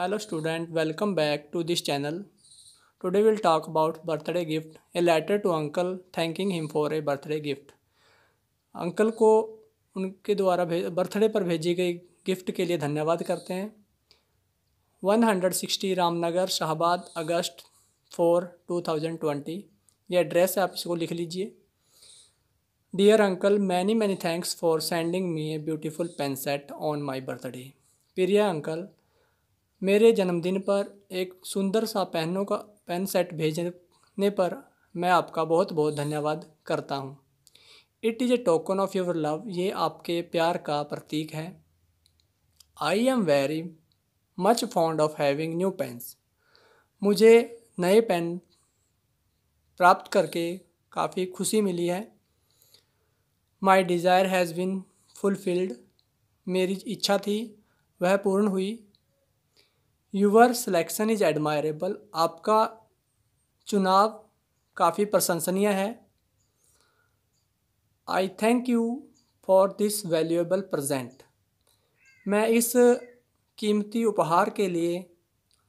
hello student welcome back to this channel today will talk about birthday gift a letter to uncle thanking him for a birthday gift uncle को उनके द्वारा birthday पर भेजी गई gift के लिए धन्यवाद करते हैं 160 रामनगर शाहबाद अगस्त 4 2020 ये एड्रेस है आप इसको लिख लीजिए dear uncle many many thanks for sending me a beautiful pen set on my birthday प्रिया अंकल मेरे जन्मदिन पर एक सुंदर सा पहनों का पेन सेट भेजने पर मैं आपका बहुत बहुत धन्यवाद करता हूँ it is a token of your love ये आपके प्यार का प्रतीक है I am very much fond of having new pens मुझे नए पेन प्राप्त करके काफ़ी खुशी मिली है my desire has been fulfilled मेरी इच्छा थी वह पूर्ण हुई यूवर सिलेक्शन इज़ एडमायरेबल आपका चुनाव काफ़ी प्रशंसनीय है I thank you for this valuable present मैं इस कीमती उपहार के लिए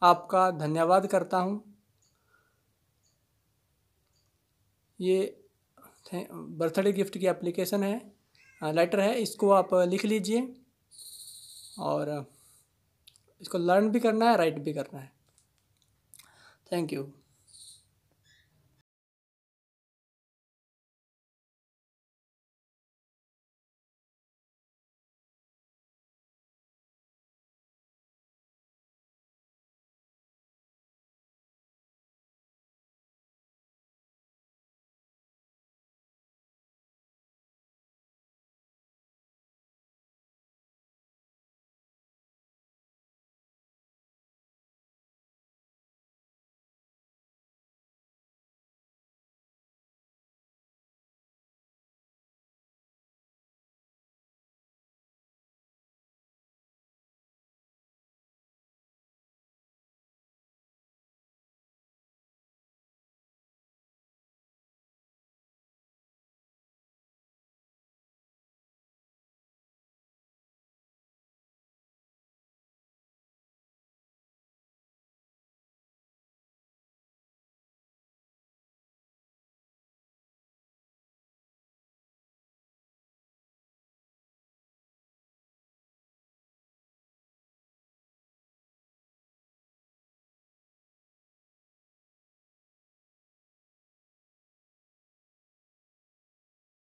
आपका धन्यवाद करता हूँ ये बर्थडे गिफ्ट की एप्लीकेशन है लेटर uh, है इसको आप uh, लिख लीजिए और uh, इसको लर्न भी करना है राइट भी करना है थैंक यू